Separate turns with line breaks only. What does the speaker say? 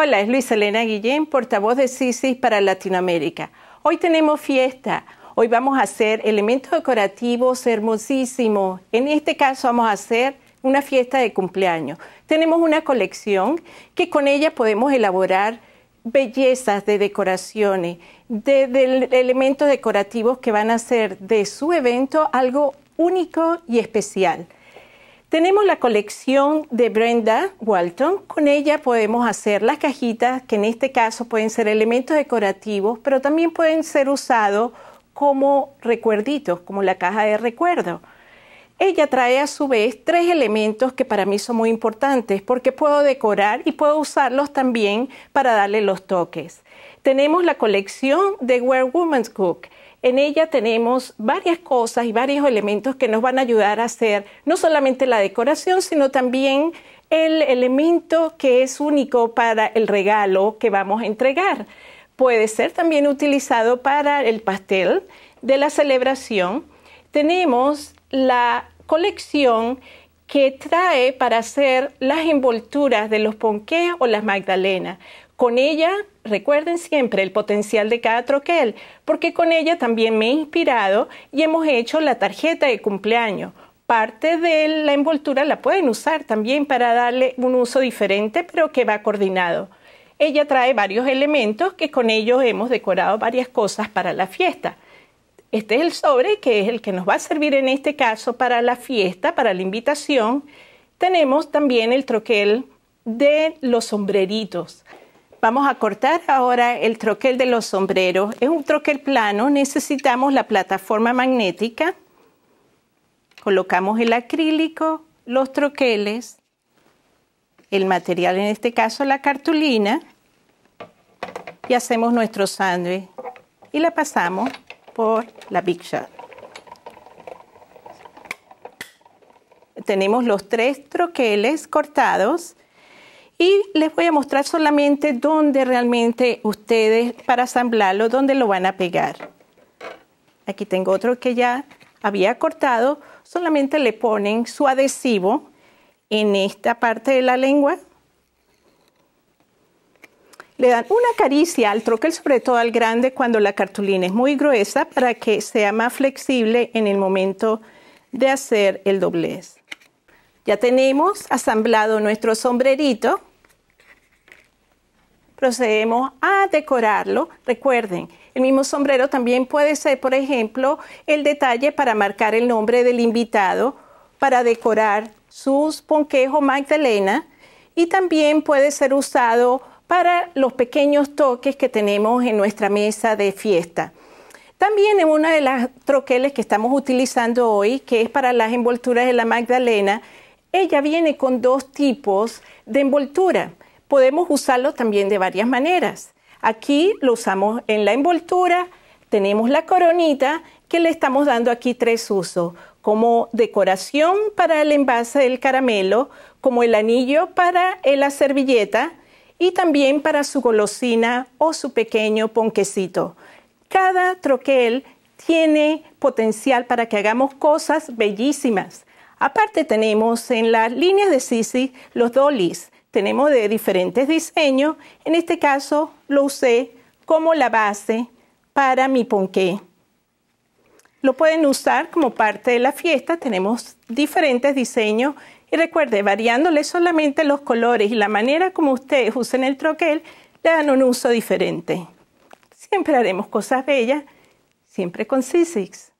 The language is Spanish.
Hola, es Luis Elena Guillén, portavoz de CISIS para Latinoamérica. Hoy tenemos fiesta. Hoy vamos a hacer elementos decorativos hermosísimos. En este caso vamos a hacer una fiesta de cumpleaños. Tenemos una colección que con ella podemos elaborar bellezas de decoraciones, de elementos decorativos que van a hacer de su evento algo único y especial. Tenemos la colección de Brenda Walton. Con ella podemos hacer las cajitas, que en este caso pueden ser elementos decorativos, pero también pueden ser usados como recuerditos, como la caja de recuerdo. Ella trae a su vez tres elementos que para mí son muy importantes porque puedo decorar y puedo usarlos también para darle los toques. Tenemos la colección de Wear Woman's Cook. En ella tenemos varias cosas y varios elementos que nos van a ayudar a hacer no solamente la decoración, sino también el elemento que es único para el regalo que vamos a entregar. Puede ser también utilizado para el pastel de la celebración. Tenemos la colección que trae para hacer las envolturas de los ponqués o las magdalenas. Con ella, recuerden siempre el potencial de cada troquel, porque con ella también me he inspirado y hemos hecho la tarjeta de cumpleaños. Parte de la envoltura la pueden usar también para darle un uso diferente, pero que va coordinado. Ella trae varios elementos que con ellos hemos decorado varias cosas para la fiesta. Este es el sobre que es el que nos va a servir en este caso para la fiesta, para la invitación. Tenemos también el troquel de los sombreritos. Vamos a cortar ahora el troquel de los sombreros. Es un troquel plano, necesitamos la plataforma magnética. Colocamos el acrílico, los troqueles, el material, en este caso la cartulina, y hacemos nuestro sándwich. Y la pasamos por la Big Shot. Tenemos los tres troqueles cortados y les voy a mostrar solamente dónde realmente ustedes, para asamblarlo, dónde lo van a pegar. Aquí tengo otro que ya había cortado. Solamente le ponen su adhesivo en esta parte de la lengua. Le dan una caricia al troquel, sobre todo al grande, cuando la cartulina es muy gruesa, para que sea más flexible en el momento de hacer el doblez. Ya tenemos asamblado nuestro sombrerito procedemos a decorarlo. Recuerden, el mismo sombrero también puede ser, por ejemplo, el detalle para marcar el nombre del invitado, para decorar sus ponquejos Magdalena y también puede ser usado para los pequeños toques que tenemos en nuestra mesa de fiesta. También en una de las troqueles que estamos utilizando hoy, que es para las envolturas de la Magdalena, ella viene con dos tipos de envoltura podemos usarlo también de varias maneras. Aquí lo usamos en la envoltura, tenemos la coronita que le estamos dando aquí tres usos, como decoración para el envase del caramelo, como el anillo para la servilleta y también para su golosina o su pequeño ponquecito. Cada troquel tiene potencial para que hagamos cosas bellísimas. Aparte tenemos en las líneas de Sisi los dolis tenemos de diferentes diseños. En este caso lo usé como la base para mi ponqué. Lo pueden usar como parte de la fiesta. Tenemos diferentes diseños. Y recuerde, variándole solamente los colores y la manera como ustedes usen el troquel, le dan un uso diferente. Siempre haremos cosas bellas, siempre con Sisix.